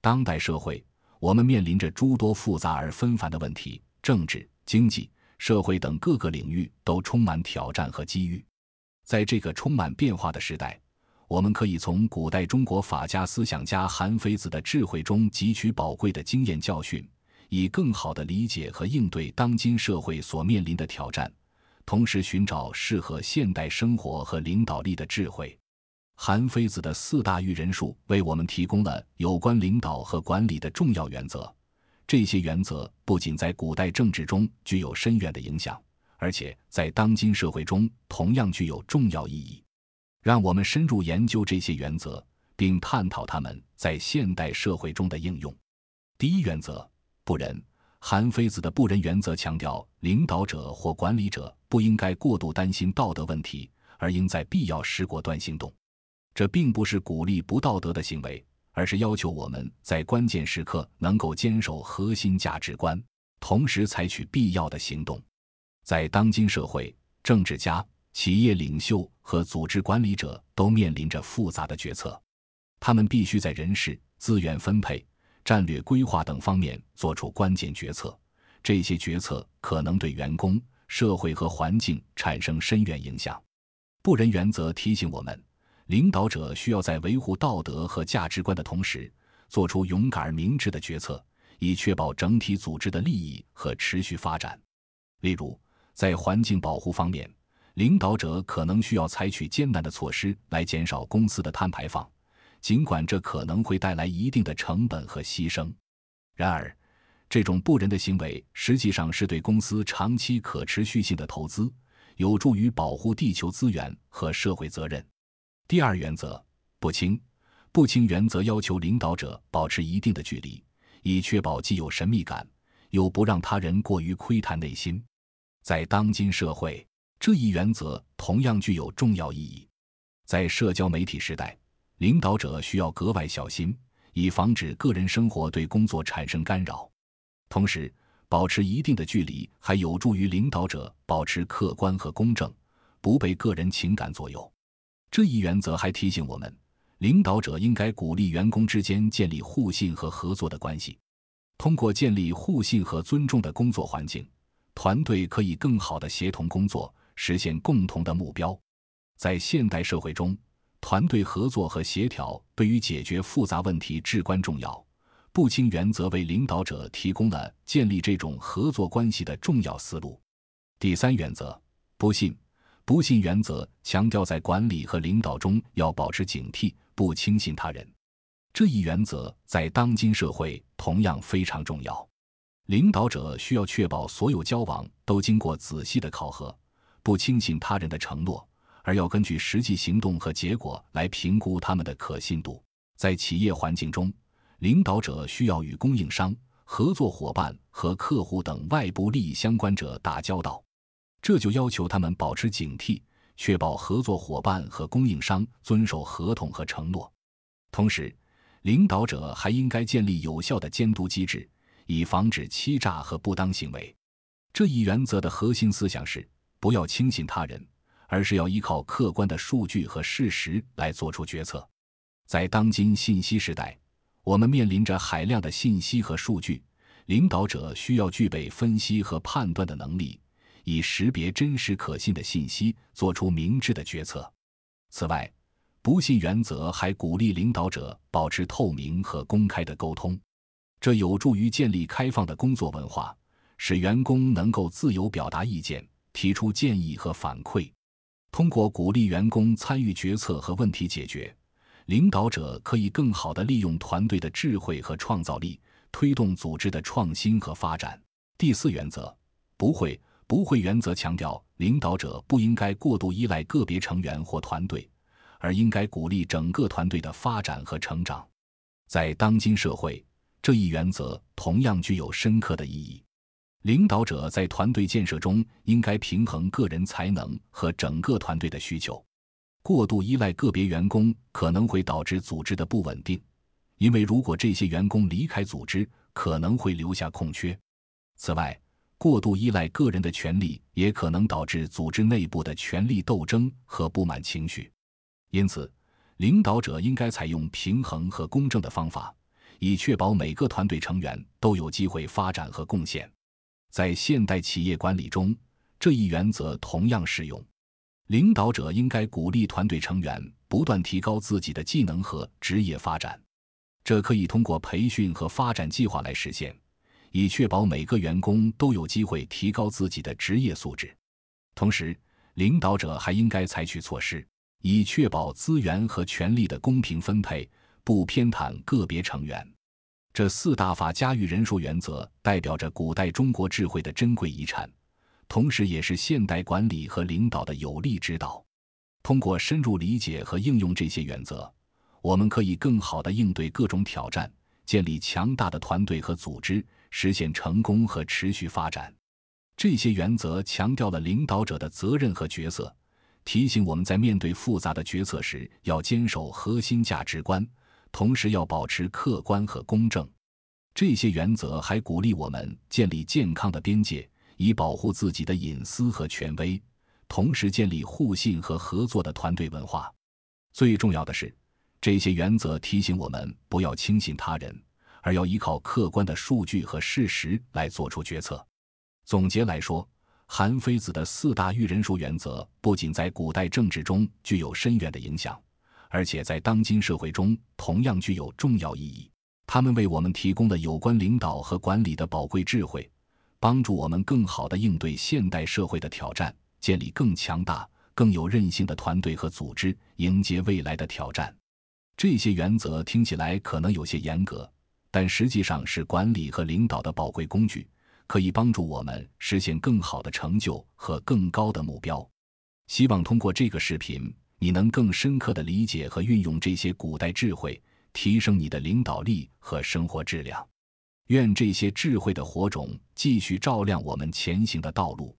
当代社会，我们面临着诸多复杂而纷繁的问题，政治、经济、社会等各个领域都充满挑战和机遇。在这个充满变化的时代，我们可以从古代中国法家思想家韩非子的智慧中汲取宝贵的经验教训，以更好的理解和应对当今社会所面临的挑战，同时寻找适合现代生活和领导力的智慧。韩非子的四大育人术为我们提供了有关领导和管理的重要原则，这些原则不仅在古代政治中具有深远的影响，而且在当今社会中同样具有重要意义。让我们深入研究这些原则，并探讨他们在现代社会中的应用。第一原则：不仁。韩非子的不仁原则强调，领导者或管理者不应该过度担心道德问题，而应在必要时果断行动。这并不是鼓励不道德的行为，而是要求我们在关键时刻能够坚守核心价值观，同时采取必要的行动。在当今社会，政治家、企业领袖和组织管理者都面临着复杂的决策，他们必须在人事、资源分配、战略规划等方面做出关键决策。这些决策可能对员工、社会和环境产生深远影响。不仁原则提醒我们。领导者需要在维护道德和价值观的同时，做出勇敢而明智的决策，以确保整体组织的利益和持续发展。例如，在环境保护方面，领导者可能需要采取艰难的措施来减少公司的碳排放，尽管这可能会带来一定的成本和牺牲。然而，这种不仁的行为实际上是对公司长期可持续性的投资，有助于保护地球资源和社会责任。第二原则不轻不轻原则要求领导者保持一定的距离，以确保既有神秘感，又不让他人过于窥探内心。在当今社会，这一原则同样具有重要意义。在社交媒体时代，领导者需要格外小心，以防止个人生活对工作产生干扰。同时，保持一定的距离还有助于领导者保持客观和公正，不被个人情感左右。这一原则还提醒我们，领导者应该鼓励员工之间建立互信和合作的关系。通过建立互信和尊重的工作环境，团队可以更好地协同工作，实现共同的目标。在现代社会中，团队合作和协调对于解决复杂问题至关重要。不清原则为领导者提供了建立这种合作关系的重要思路。第三原则，不信，不信原则。强调在管理和领导中要保持警惕，不轻信他人。这一原则在当今社会同样非常重要。领导者需要确保所有交往都经过仔细的考核，不轻信他人的承诺，而要根据实际行动和结果来评估他们的可信度。在企业环境中，领导者需要与供应商、合作伙伴和客户等外部利益相关者打交道，这就要求他们保持警惕。确保合作伙伴和供应商遵守合同和承诺，同时，领导者还应该建立有效的监督机制，以防止欺诈和不当行为。这一原则的核心思想是：不要轻信他人，而是要依靠客观的数据和事实来做出决策。在当今信息时代，我们面临着海量的信息和数据，领导者需要具备分析和判断的能力。以识别真实可信的信息，做出明智的决策。此外，不信原则还鼓励领导者保持透明和公开的沟通，这有助于建立开放的工作文化，使员工能够自由表达意见、提出建议和反馈。通过鼓励员工参与决策和问题解决，领导者可以更好地利用团队的智慧和创造力，推动组织的创新和发展。第四原则，不会。不会原则强调，领导者不应该过度依赖个别成员或团队，而应该鼓励整个团队的发展和成长。在当今社会，这一原则同样具有深刻的意义。领导者在团队建设中应该平衡个人才能和整个团队的需求。过度依赖个别员工可能会导致组织的不稳定，因为如果这些员工离开组织，可能会留下空缺。此外，过度依赖个人的权利也可能导致组织内部的权力斗争和不满情绪。因此，领导者应该采用平衡和公正的方法，以确保每个团队成员都有机会发展和贡献。在现代企业管理中，这一原则同样适用。领导者应该鼓励团队成员不断提高自己的技能和职业发展，这可以通过培训和发展计划来实现。以确保每个员工都有机会提高自己的职业素质，同时，领导者还应该采取措施，以确保资源和权力的公平分配，不偏袒个别成员。这四大法家与人数原则代表着古代中国智慧的珍贵遗产，同时也是现代管理和领导的有力指导。通过深入理解和应用这些原则，我们可以更好的应对各种挑战。建立强大的团队和组织，实现成功和持续发展。这些原则强调了领导者的责任和角色，提醒我们在面对复杂的决策时要坚守核心价值观，同时要保持客观和公正。这些原则还鼓励我们建立健康的边界，以保护自己的隐私和权威，同时建立互信和合作的团队文化。最重要的是。这些原则提醒我们不要轻信他人，而要依靠客观的数据和事实来做出决策。总结来说，韩非子的四大育人术原则不仅在古代政治中具有深远的影响，而且在当今社会中同样具有重要意义。他们为我们提供了有关领导和管理的宝贵智慧，帮助我们更好地应对现代社会的挑战，建立更强大、更有韧性的团队和组织，迎接未来的挑战。这些原则听起来可能有些严格，但实际上是管理和领导的宝贵工具，可以帮助我们实现更好的成就和更高的目标。希望通过这个视频，你能更深刻地理解和运用这些古代智慧，提升你的领导力和生活质量。愿这些智慧的火种继续照亮我们前行的道路。